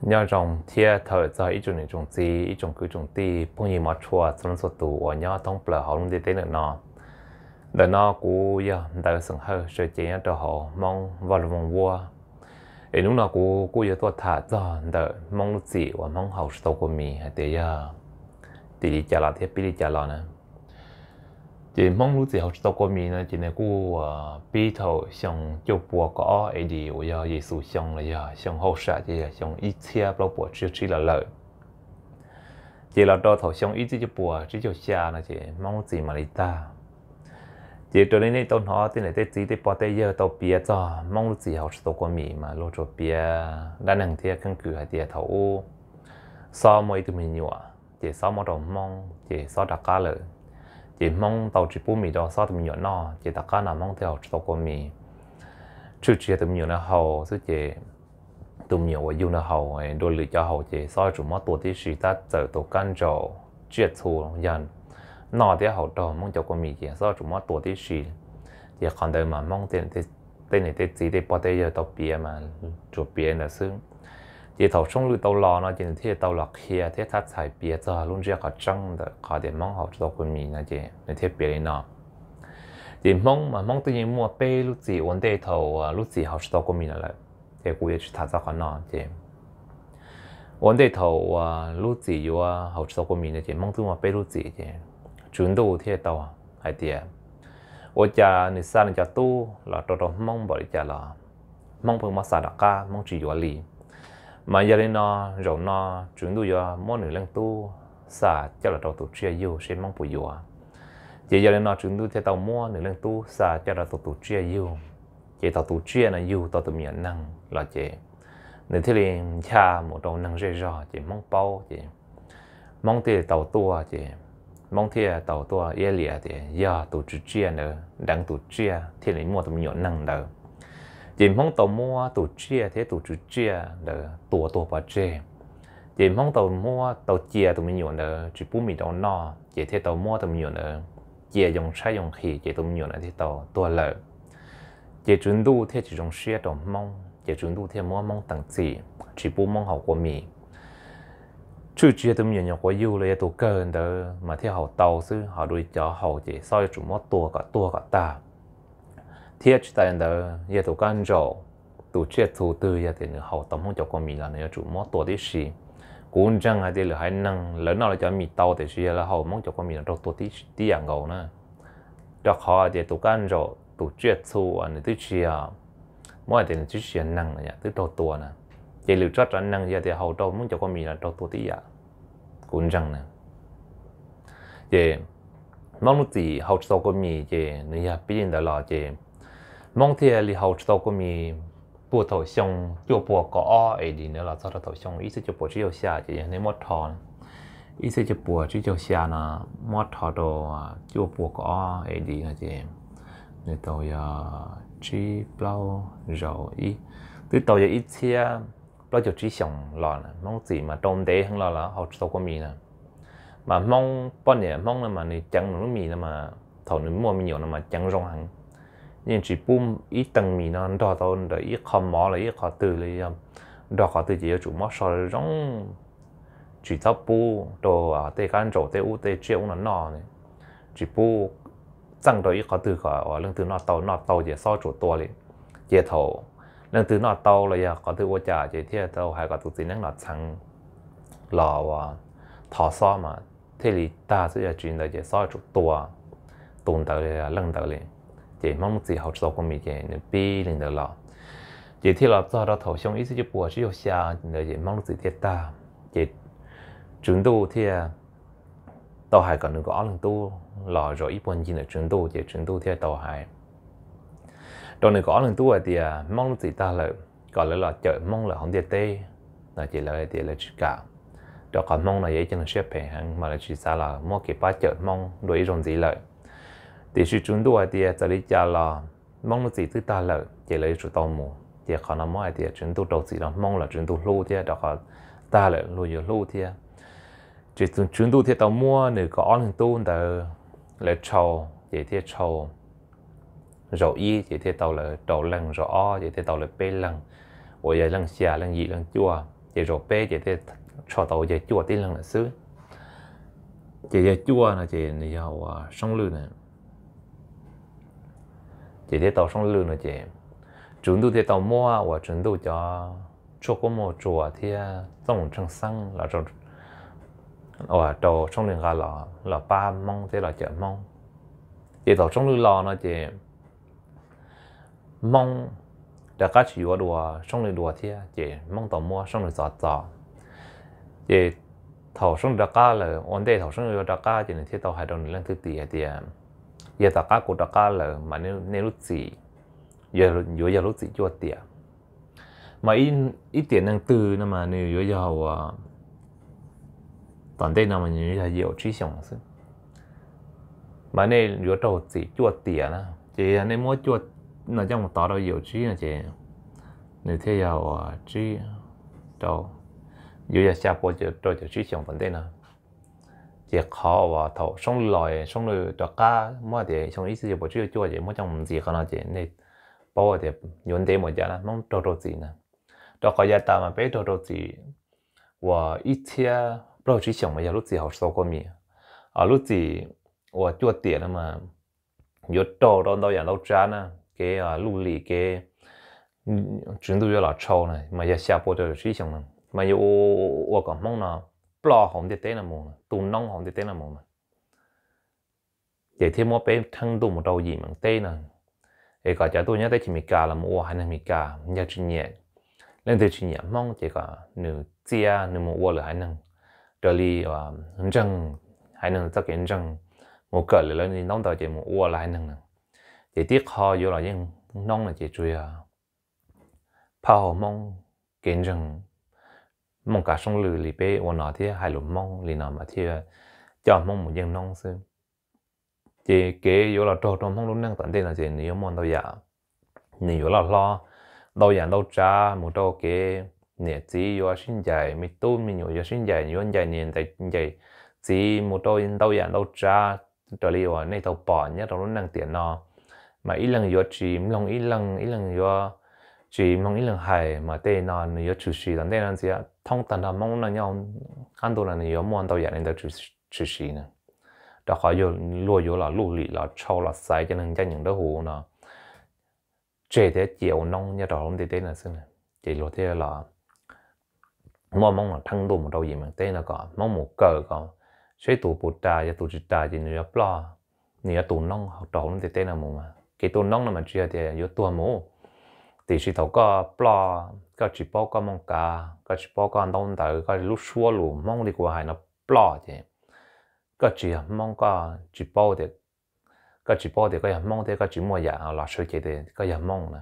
nhờ rồng thia thở giờ ít chỗ này trồng gì ít trồng cứ trồng ti phong gì mà chua xong số tù ở nhớ thông bờ họ luôn đi tới nữa nọ đời nọ cú giờ đời sừng hơi sợi chỉ nhớ cho họ mong vào lòng vòng vua ấy lúc nào cú cú giờ tôi thả giờ đời mong lúc gì và mong hậu sâu của mình hay thế giờ thì đi chả là thế bị đi chả là nữa thì mong lúc giờ tôi có mình là chỉ là cô bị thầu xong cho bùa có ai đi ở giờ giê xong là giờ xong hậu sa thì xong ít xe bao bùa chưa chỉ là lợi chỉ là đo thầu xong ít chỉ bùa chỉ cho xa là chỉ mong lúc gì mà đi ta chỉ cho nên tôi nói thì này tôi chỉ để bỏ tay giờ tôi bia cho mong lúc gì học tôi có mình mà lúc cho bia đã nặng thì căn cứ hay thì thầu sao mới tụi mình nhọ chỉ sao mà đồng mong chỉ sao đã cá lợi chỉ mong tàu chỉ bù mì đó sao tụi mình nhỏ nọ chỉ tất cả là mong theo tàu của mì chưa chia tụi mình nhỏ nó hầu chứ chỉ tụi nhỏ ở dùng nó hầu đôi lưỡi cho hầu chỉ soi chúng mất tuổi thì chỉ ta trở tổ căn trầu chia thu dần nọ thì hầu đó mong cho của mì chỉ soi chúng mất tuổi thì chỉ chỉ còn đời mà mong tiền thì tên này tên gì tên bỏ tên giờ tàu bia mà chụp bia là xứng chỉ thầu sông lưu tàu lò nó chỉ thế tàu lò kia thế thắt thải bia cho luôn ra cả trăng đó có để mong học cho quân mình là chỉ nên thế bia nó chỉ mong mà mong tự nhiên mua bê lúc gì ổn đề thầu à, lúc gì học cho quân mình là thế cũng chỉ thắt ra cả nó chỉ vấn đề thầu à, lúc gì yo học cho quân mình là chỉ mong tự mua bê lúc gì chỉ chuẩn đồ thế tàu hay tiền 我家你三人家都，那多多忙不的家了，忙不嘛啥的家，忙只有理。mà giờ lên nó rổ nó chuyển đuôi cho mỗi người lần tu xả cho là đầu tụ chia yêu sẽ mong phù yêu chỉ giờ lên nó chuyển đuôi theo tàu mua người lần tu xả cho là tụ tụ chia yêu chỉ tàu tụ chia là yêu tàu tụ miệng năng là chỉ nếu thế liền cha một đầu năng rơi rõ chỉ mong bao chỉ mong thì tàu tua chỉ mong thì tàu tua yên lìa thì giờ tụ chia nữa đang tụ chia thì lấy mua tụ miệng năng đâu chỉ mong tàu mua tàu chia thế tàu chú chia đỡ tàu tàu bà chê chỉ mong tàu mua tàu chia tàu mình nhộn đỡ chỉ bù mì đầu nọ chỉ thế tàu mua tàu mình nhộn đỡ chia dùng sai dùng khí chỉ tàu mình nhộn là thế tàu tàu lợ chỉ chuẩn đủ thế chỉ dùng xe tàu mong chỉ chuẩn đủ thế mua mong tặng gì chỉ bù mong học của mì chú chia tụi mình nhỏ quá yêu lấy tụi cơ đỡ mà thế họ tàu sư họ đôi chó họ chỉ soi chủ nó tua cả tua cả ta thiết tại anh đó giờ tụ can rổ tụ chết tụ tư giờ thì nữa hậu tấm không cho con mì là nữa chủ mót tổ đi xì cũng chẳng hay thì là hai năng lớn nào là cho mì tàu thì xì là hậu mong cho con mì là tổ đi đi ăn gầu nữa cho họ thì tụ can rổ tụ chết tụ anh tụ xì à mỗi thì tụ xì năng là tụ tổ tổ nè chỉ lưu cho anh năng giờ thì hậu đâu mong cho con mì là tổ tổ đi à cũng chẳng nè vậy mong lúc gì hậu sau con mì vậy nữa giờ biết đến là vậy mong thì li hậu tao có mi bộ thổ xong chỗ bộ có ấy đi nữa là sau đó thổ xong ít sẽ chỗ bộ chỉ xia chỉ nên mất thon ít sẽ chỗ bộ chỉ chỗ xia là mất thọ đồ chỗ bộ có ấy đi là gì nên tao giờ chỉ bao rồi ít từ tao giờ ít xia bao giờ chỉ xong lọ nè mong gì mà đông đế hơn lọ là hậu tao có mi nè mà mong bao nhiêu mong là mà này chẳng nó mi là mà thầu nó mua mi nhiều là mà chẳng rong hàng nhưng chỉ bùm ít tầng mì nó đo tao để ít khó mỏ là ít khó từ là đo khó từ chỉ chủ mỏ sò là rong chỉ tao bù đồ à tê can chỗ tê u tê chiêu nó nọ này chỉ bù tăng đó ít khó từ khó ở lưng từ nọ tàu nọ tàu chỉ so chỗ tua liền chỉ thầu lưng từ nọ tàu là khó từ ô trả chỉ thiệt tàu hay có từ gì năng nọ chẳng lò và thọ so mà thế thì ta sẽ là chuyện là chỉ so chỗ tua tồn tại là lưng tại liền 这盲目自后知道过面见那别人的了。这天了早到头上，意思就不是有下，那这盲目自跌打，这准度天到海可能个二零度了，rồi 一般性的准度这准度天到海，到那个二零度啊，这盲目自打了，搞了了就盲了红跌跌，那这了这了去搞。đó còn mong là dễ cho nó xếp hàng mà là chỉ xa là mua cái ba chợ mong đối rồng gì lợi thì sự chúng tôi thì giờ đi chợ là mong là gì thứ ta lợi chỉ lấy chủ tàu mù thì khả năng mọi thì chúng tôi đầu gì là mong là chúng tôi lưu thì đó là ta lợi lưu nhiều lưu thì chỉ chúng chúng tôi thì tàu mua nếu có ăn tôi thì là trầu chỉ thì trầu rồi y chỉ thì tàu là đầu lần rồi o chỉ thì tàu là bê lần ôi là lần xia lần gì lần chua chỉ rồi bê chỉ thì cho tàu chỉ chua tí lần là xứ chỉ chua là chỉ nhiều à, sông lư này chỉ thế tàu xong lưu nữa chị chúng tôi thế tàu mua và chúng tôi cho cho có một chùa thì trong trong sang là trong ở tàu trong đường gà là là ba mong thế là chợ mong chỉ tàu trong lưu lò nó chị mong đã cá chỉ ở đùa trong đường thì chị mong mua trong đường giọt giọt chị thầu xong đã cá là ổn định thầu xong đã cá chỉ là thế tàu hai đồng lên thứ tiền tiền yataka kotaka la mane nerutsi yo yarutsi yo tia mà in ít tiền năng tư nó mà nếu yo yo à toàn đây nào mà nhiều trí sống sự mà nên yo đầu chỉ chua tia na chỉ anh em mỗi chua nó trong một tỏ đầu nhiều trí là chỉ nếu thế yo trí đầu yo yo xa bao giờ đầu trí sống toàn đây nào 也考哇头，上来上来大家么的，上意思就不只有做的，么讲唔是可能的，你把我的原地么讲啦，么多多字呢，到考一打嘛，别多多字，我一天不知想么样，路子好少个米，啊路子我做点了嘛，有到到到人到家呢，给啊路里给，嗯，真都有老超呢，嘛也下坡的事情呢，嘛有我我讲梦呢。bỏ hồng để tên là mồm tu nông hồng để tên là mồm để thêm một bé thân tu một đầu gì mà tên là để cả cháu tôi nhớ tới chỉ mì gà là mua hay là mì gà nhà chuyện nhẹ lên tới chuyện nhẹ mong chỉ cả nửa chia nửa mua uo là hay năng trở ờ, đi và răng hay năng tất cả răng một cỡ là lên nông tàu chỉ mua uo là hay năng chỉ tiếc ho vô là những nông là chỉ chui à phao mong kiến răng mong cả sông lử lì bê ôn nó thì hai lùm mong lì nào mà thì cho mong một dân nông sư Chế kế yếu là trò trong mong lúc năng tận đây là gì nếu mong đâu dạ nếu yếu là lo đâu dạ đâu cha một đâu kế nè chỉ yếu sinh dạy mi tu mi nhiều yếu sinh dạy yếu dạy nè tại dạy chỉ một đâu đâu dạ đâu cha trở lại ở nơi tàu bỏ nhá, trong lúc năng tiền nó mà ít lần yếu chỉ mong ít lần ít lần yếu chỉ mong ít lần hài mà tên nó yếu chủ sĩ tận đây là chế thông tận là mong là nhau ăn đồ là nhiều món tàu dạng để chỉ chỉ xí đó khỏi vô lúa vô là lũ lì là trâu là sai cho nên cho những đứa hồ nó chế thế chiều nông như đó không thì thế là xin chỉ lúa thế là mong mong là thăng đồ một đầu gì mà thế là có mong một cờ có sẽ tụ bột trà và tụ chít trà thì nhiều lo nhiều tụ nông học đồ không thì thế là mù mà cái tụ nông là mà chia thì vô tụ mù thì chỉ thấu có blo có chỉ bao có mong cá, có chỉ bao có đông tử có lúc xua lù mong đi qua hai nó blo chứ có chỉ mong có chỉ bao thì có chỉ bao thì có mong thì có chỉ mua nhà là sự chỉ thì có nhà mong nè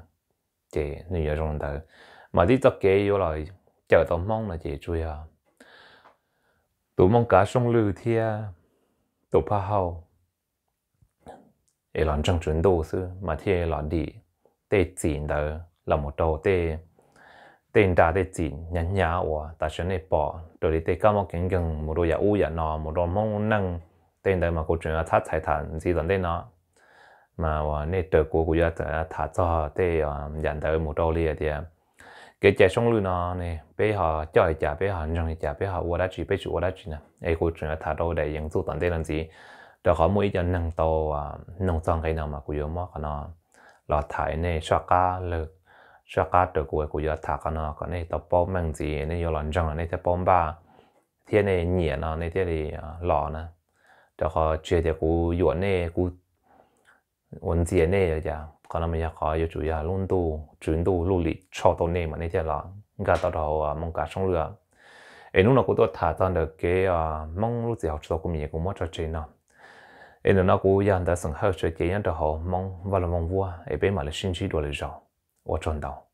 chị nuôi ở trong đó, mà đi tất kế vô lại chờ tao mong là chị chui à tụ mong cá sông lưu thì, tụ pa hậu ấy làm trong chuẩn đồ sư mà thia là đi tê chỉ tử là một đầu tê tên đã để chỉ nhăn nhá của ta sẽ nên bỏ đôi để tê cao một cảnh gần một đôi dạ u ya dạ nó một đôi mong năng tên đấy mà cô chuyện là thắt thải thản gì lần đấy nọ mà và nên trở của của gia thả cho tê nhận à, tới một đôi liền thì à, cái trẻ sống lưu nọ nè bé họ chơi chả bé họ nhung chả bé họ qua đã chỉ bé chủ qua đã chỉ nè ai cô chuyện là thả đôi để những số tận đây làm gì rồi họ mỗi giờ năng to à, nông trang cái nào mà cô yêu mắc nọ, là thải nè sạc ca lực sa cả tờ của của giờ thả cái nó còn này tập bom mang gì này giờ lần trong này tập bom ba thiên này nhẹ nó này thiên này lò nó cho họ chơi thì cú yuan này cú vận đề này rồi chả còn làm gì họ yêu chủ yếu luôn tu chuyển tu lưu lịch, cho tôi này mà này thiên là cả tàu đầu mong cả sông lửa ấy lúc nào cũng tôi thả tan được cái mong lúc gì học cho cũng nhiều cũng mất cho chơi nó ấy lúc nào cũng yên đã sẵn hết cho chơi yên cho họ mong và là mong vua ấy bên mà là sinh chi đồ là giàu 我赚到。